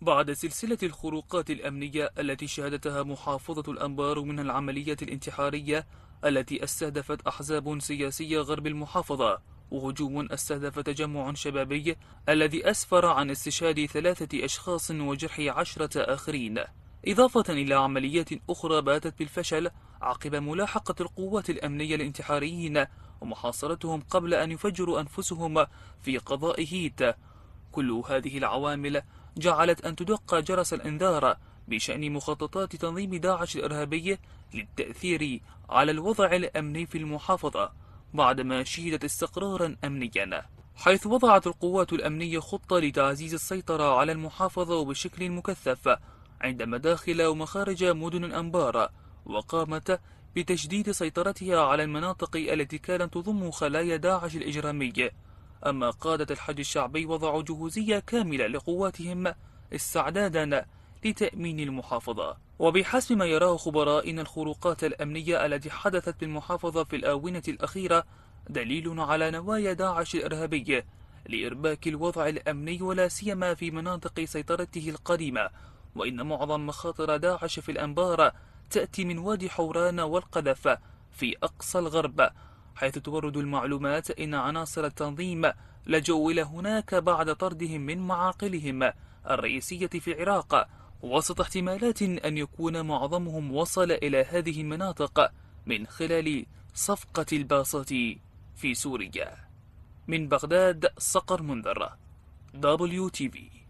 بعد سلسلة الخروقات الأمنية التي شهدتها محافظة الأنبار من العمليات الانتحارية التي استهدفت أحزاب سياسية غرب المحافظة وهجوم استهدف تجمع شبابي الذي أسفر عن استشهاد ثلاثة أشخاص وجرح عشرة آخرين إضافة إلى عمليات أخرى باتت بالفشل عقب ملاحقة القوات الأمنية الانتحاريين ومحاصرتهم قبل أن يفجروا أنفسهم في قضاء هيت كل هذه العوامل جعلت أن تدق جرس الإنذار بشأن مخططات تنظيم داعش الإرهابي للتأثير على الوضع الأمني في المحافظة بعدما شهدت استقرارا أمنيا حيث وضعت القوات الأمنية خطة لتعزيز السيطرة على المحافظة بشكل مكثف عند مداخل ومخارج مدن الأنبار وقامت بتشديد سيطرتها على المناطق التي كانت تضم خلايا داعش الإجرامي أما قادة الحج الشعبي وضعوا جهوزية كاملة لقواتهم استعدادا لتأمين المحافظة وبحسب ما يراه خبراء إن الخروقات الأمنية التي حدثت بالمحافظة في الآونة الأخيرة دليل على نوايا داعش الإرهابي لإرباك الوضع الأمني ولا سيما في مناطق سيطرته القديمة وإن معظم مخاطر داعش في الأنبار تأتي من وادي حوران والقذف في أقصى الغرب حيث تورد المعلومات إن عناصر التنظيم لجوا إلى هناك بعد طردهم من معاقلهم الرئيسية في العراق وسط احتمالات أن يكون معظمهم وصل إلى هذه المناطق من خلال صفقة الباصات في سوريا من بغداد صقر منذر WTV